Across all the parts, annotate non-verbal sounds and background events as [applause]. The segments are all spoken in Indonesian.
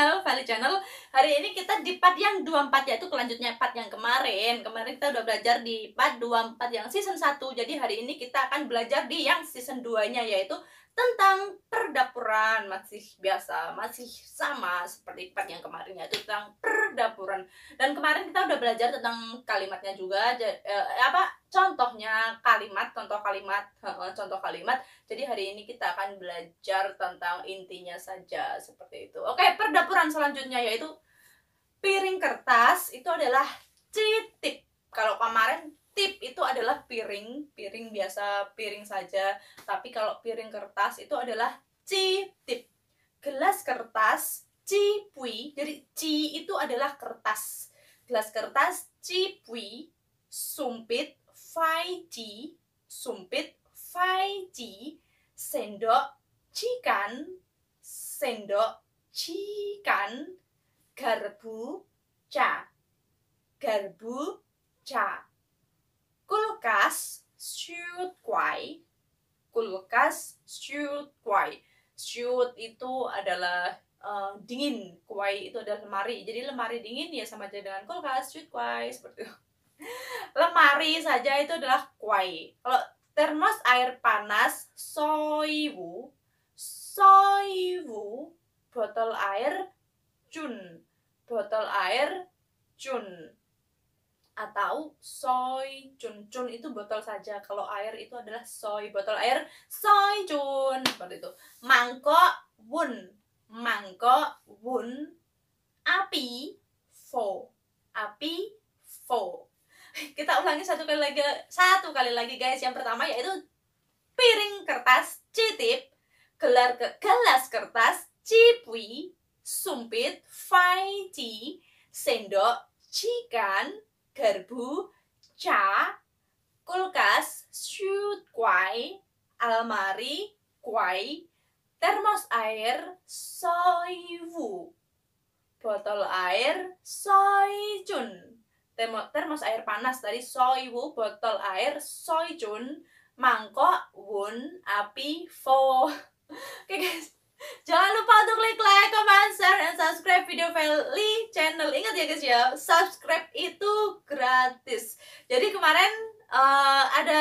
channel, Vali channel Hari ini kita di part yang 24 Yaitu kelanjutnya part yang kemarin Kemarin kita udah belajar di part 24 yang season 1 Jadi hari ini kita akan belajar di yang season 2 nya Yaitu tentang perdapuran masih biasa masih sama seperti part yang kemarin yaitu tentang perdapuran dan kemarin kita udah belajar tentang kalimatnya juga eh, apa contohnya kalimat contoh kalimat contoh kalimat jadi hari ini kita akan belajar tentang intinya saja seperti itu oke perdapuran selanjutnya yaitu piring kertas itu adalah titip kalau kemarin tip itu adalah piring piring biasa piring saja tapi kalau piring kertas itu adalah tip, gelas kertas pui. jadi ci itu adalah kertas gelas kertas pui, sumpit ci sumpit ci sendok cikan sendok cikan garpu, ca garpu, ca bekas stewed kuai. Stewed itu adalah uh, dingin, kuai itu adalah lemari. Jadi lemari dingin ya sama aja dengan kulkas, stewed kuai seperti itu. [laughs] lemari saja itu adalah kuai. Kalau termos air panas soiwu, soiwu botol air cun, botol air cun atau soy cun itu botol saja kalau air itu adalah soy botol air soy cun seperti itu mangkok wun mangkok wun api fo api fo [laughs] kita ulangi satu kali lagi satu kali lagi guys yang pertama yaitu piring kertas citip gelar ke gelas kertas cipui sumpit faiji sendok cikan gerbu, ca, kulkas, shoot, kuai, almari, kuai, termos air, soiwu, botol air, soijun, termos air panas tadi soiwu, botol air, soijun, mangkok, wun, api, fo. [laughs] Oke okay, guys, Jangan lupa untuk klik like, comment, share, and subscribe video Feli channel. Ingat ya guys ya, subscribe gratis. Jadi kemarin uh, ada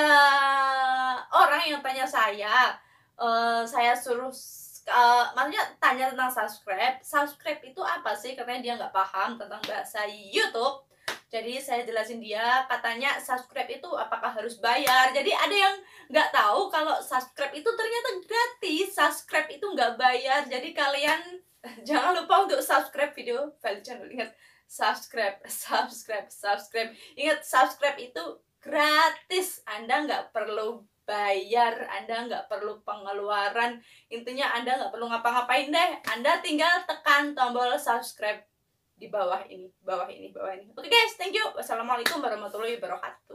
orang yang tanya saya, uh, saya suruh uh, maksudnya tanya tentang subscribe. Subscribe itu apa sih? Karena dia nggak paham tentang bahasa YouTube. Jadi saya jelasin dia, katanya subscribe itu apakah harus bayar. Jadi ada yang nggak tahu kalau subscribe itu ternyata gratis. Subscribe itu nggak bayar. Jadi kalian [laughs] jangan lupa untuk subscribe video Value Channel. Ingat, subscribe, [laughs] subscribe, subscribe. Ingat, subscribe itu gratis. Anda nggak perlu bayar, Anda nggak perlu pengeluaran. Intinya Anda nggak perlu ngapa-ngapain deh. Anda tinggal tekan tombol subscribe di bawah ini, bawah ini, bawah ini. Oke okay guys, thank you. Wassalamualaikum warahmatullahi wabarakatuh.